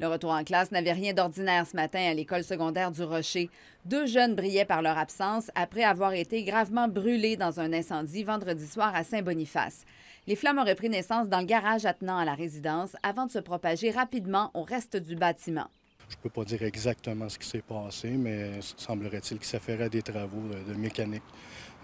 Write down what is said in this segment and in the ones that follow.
Le retour en classe n'avait rien d'ordinaire ce matin à l'école secondaire du Rocher. Deux jeunes brillaient par leur absence après avoir été gravement brûlés dans un incendie vendredi soir à Saint-Boniface. Les flammes auraient pris naissance dans le garage attenant à la résidence avant de se propager rapidement au reste du bâtiment. Je ne peux pas dire exactement ce qui s'est passé, mais semblerait-il qu'il s'affairait à des travaux de, mécanique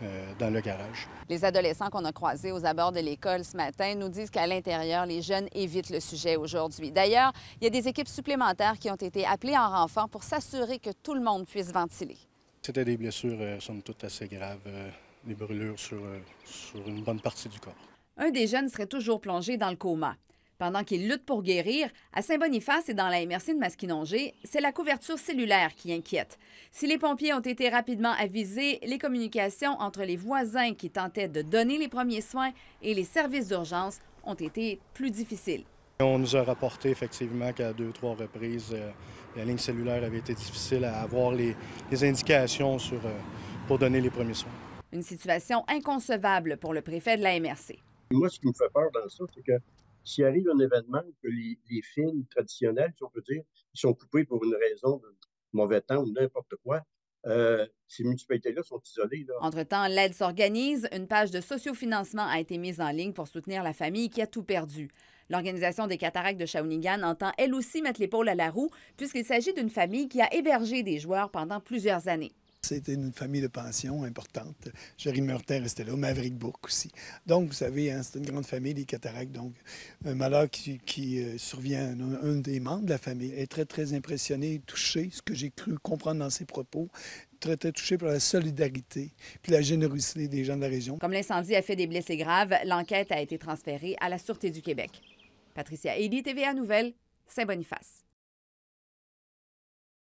euh, dans le garage. Les adolescents qu'on a croisés aux abords de l'école ce matin nous disent qu'à l'intérieur, les jeunes évitent le sujet aujourd'hui. D'ailleurs, il y a des équipes supplémentaires qui ont été appelées en renfort pour s'assurer que tout le monde puisse ventiler. C'était des blessures, euh, somme toute, assez graves, euh, des brûlures sur, sur une bonne partie du corps. Un des jeunes serait toujours plongé dans le coma. Pendant qu'ils luttent pour guérir, à Saint-Boniface et dans la MRC de Masquinongé, c'est la couverture cellulaire qui inquiète. Si les pompiers ont été rapidement avisés, les communications entre les voisins qui tentaient de donner les premiers soins et les services d'urgence ont été plus difficiles. On nous a rapporté effectivement qu'à deux, trois reprises, euh, la ligne cellulaire avait été difficile à avoir les, indications sur, euh, pour donner les premiers soins. Une situation inconcevable pour le préfet de la MRC. Moi, ce qui me fait peur dans ça, c'est que s'il arrive un événement que les, films traditionnels, si on peut dire, ils sont coupés pour une raison de mauvais temps ou n'importe quoi, euh, ces municipalités-là sont isolées. Entre-temps, l'aide s'organise. Une page de sociofinancement a été mise en ligne pour soutenir la famille qui a tout perdu. L'organisation des cataractes de Shawinigan entend elle aussi mettre l'épaule à la roue puisqu'il s'agit d'une famille qui a hébergé des joueurs pendant plusieurs années. C'était une famille de pension importante. Jerry Meurtin restait là, Maverick Bourque aussi. Donc, vous savez, hein, c'est une grande famille, les cataractes. Donc, un malheur qui, euh, survient à un, des membres de la famille est très, très impressionné, touché, ce que j'ai cru comprendre dans ses propos. Très, très touché par la solidarité puis la générosité des gens de la région. Comme l'incendie a fait des blessés graves, l'enquête a été transférée à la Sûreté du Québec. Patricia TV TVA Nouvelle, Saint-Boniface.